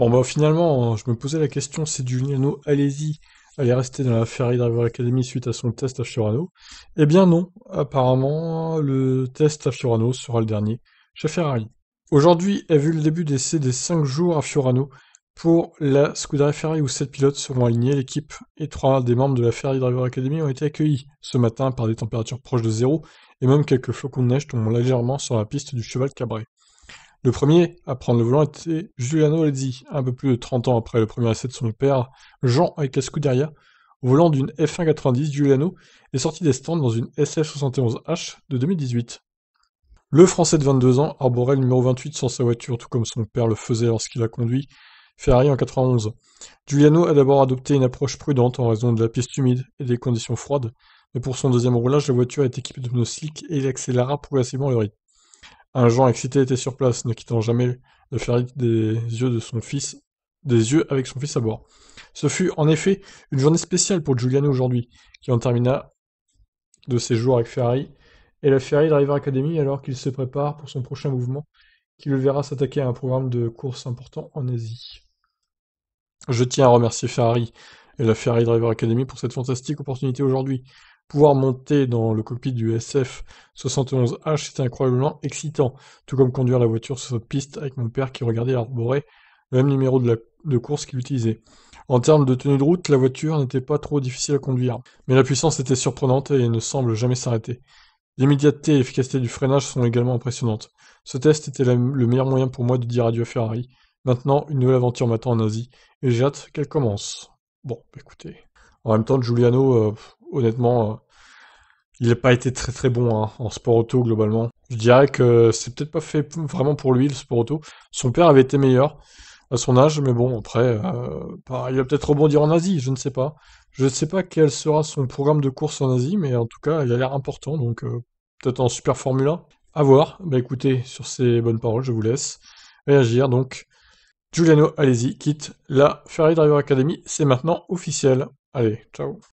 Bon, bah, finalement, euh, je me posais la question si Giuliano, allez-y, allait rester dans la Ferrari Driver Academy suite à son test à Fiorano. Eh bien, non. Apparemment, le test à Fiorano sera le dernier chez Ferrari. Aujourd'hui a vu le début d'essai des 5 jours à Fiorano pour la Scuderia Ferrari où 7 pilotes seront alignés. L'équipe et 3 des membres de la Ferrari Driver Academy ont été accueillis ce matin par des températures proches de zéro et même quelques flocons de neige tombent légèrement sur la piste du cheval cabré. Le premier à prendre le volant était Giuliano Ledzi, un peu plus de 30 ans après le premier essai de son père, Jean avec la Scuderia. Au volant d'une f 190 90, Giuliano est sorti des stands dans une SF71H de 2018. Le Français de 22 ans arborait le numéro 28 sans sa voiture, tout comme son père le faisait lorsqu'il a conduit Ferrari en 91. Giuliano a d'abord adopté une approche prudente en raison de la piste humide et des conditions froides, mais pour son deuxième roulage, la voiture est équipée de pneus slick et il accéléra progressivement le rythme. Un Jean excité était sur place, ne quittant jamais le Ferrari des yeux de son fils, des yeux avec son fils à bord. Ce fut en effet une journée spéciale pour Giuliano aujourd'hui, qui en termina de ses jours avec Ferrari, et la Ferrari Driver Academy alors qu'il se prépare pour son prochain mouvement qui le verra s'attaquer à un programme de course important en Asie. Je tiens à remercier Ferrari et la Ferrari Driver Academy pour cette fantastique opportunité aujourd'hui. Pouvoir monter dans le cockpit du SF-71H, c'était incroyablement excitant, tout comme conduire la voiture sur cette piste avec mon père qui regardait arborer le même numéro de, course qu'il utilisait. En termes de tenue de route, la voiture n'était pas trop difficile à conduire, mais la puissance était surprenante et ne semble jamais s'arrêter. L'immédiateté et l'efficacité du freinage sont également impressionnantes. Ce test était le meilleur moyen pour moi de dire adieu à Ferrari. Maintenant, une nouvelle aventure m'attend en Asie, et j'ai hâte qu'elle commence. Bon, écoutez. En même temps, Giuliano, euh, honnêtement, euh, il n'a pas été très très bon hein, en sport auto globalement. Je dirais que c'est peut-être pas fait vraiment pour lui le sport auto. Son père avait été meilleur à son âge, mais bon, après, euh, bah, il va peut-être rebondir en Asie, je ne sais pas. Je ne sais pas quel sera son programme de course en Asie, mais en tout cas, il a l'air important, donc euh, peut-être en Super Formule 1. À voir. Bah écoutez, sur ces bonnes paroles, je vous laisse réagir. Donc, Giuliano, allez-y, quitte la Ferrari Driver Academy, c'est maintenant officiel. Allez, ciao